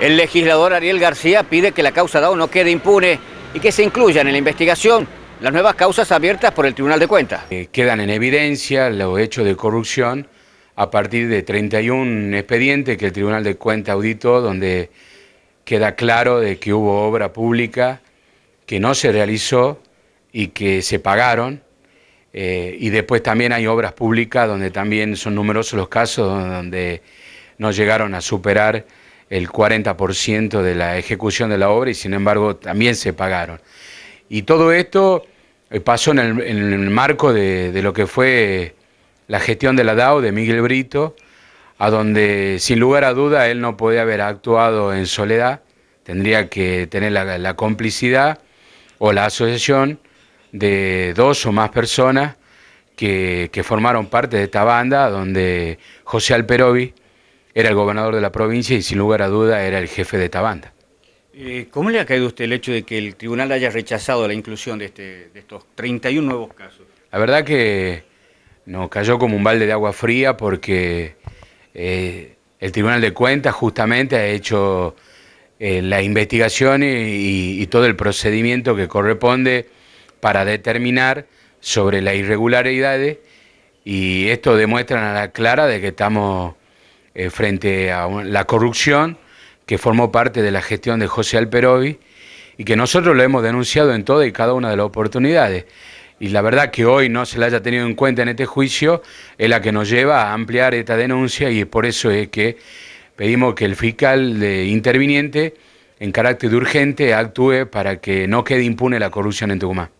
El legislador Ariel García pide que la causa DAO no quede impune y que se incluyan en la investigación las nuevas causas abiertas por el Tribunal de Cuentas. Eh, quedan en evidencia los hechos de corrupción a partir de 31 expedientes que el Tribunal de Cuentas auditó, donde queda claro de que hubo obra pública que no se realizó y que se pagaron. Eh, y después también hay obras públicas donde también son numerosos los casos donde no llegaron a superar el 40% de la ejecución de la obra y sin embargo también se pagaron. Y todo esto eh, pasó en el, marco de, lo que fue la gestión de la DAO de Miguel Brito, a donde sin lugar a duda él no podía haber actuado en soledad, tendría que tener la, complicidad o la asociación de dos o más personas que, que formaron parte de esta banda, donde José Alperovi, era el gobernador de la provincia y sin lugar a duda era el jefe de esta banda. Eh, ¿Cómo le ha caído a usted el hecho de que el tribunal haya rechazado la inclusión de, este, de estos 31 nuevos casos? La verdad que nos cayó como un balde de agua fría porque eh, el Tribunal de Cuentas justamente ha hecho eh, las investigaciones y, y, todo el procedimiento que corresponde para determinar sobre las irregularidades y esto demuestra a la clara de que estamos eh, frente a la corrupción que formó parte de la gestión de José Alperovi y que nosotros lo hemos denunciado en toda y cada una de las oportunidades. Y la verdad que hoy no se la haya tenido en cuenta en este juicio es la que nos lleva a ampliar esta denuncia y por eso es que pedimos que el fiscal interviniente en carácter de urgente actúe para que no quede impune la corrupción en Tucumán.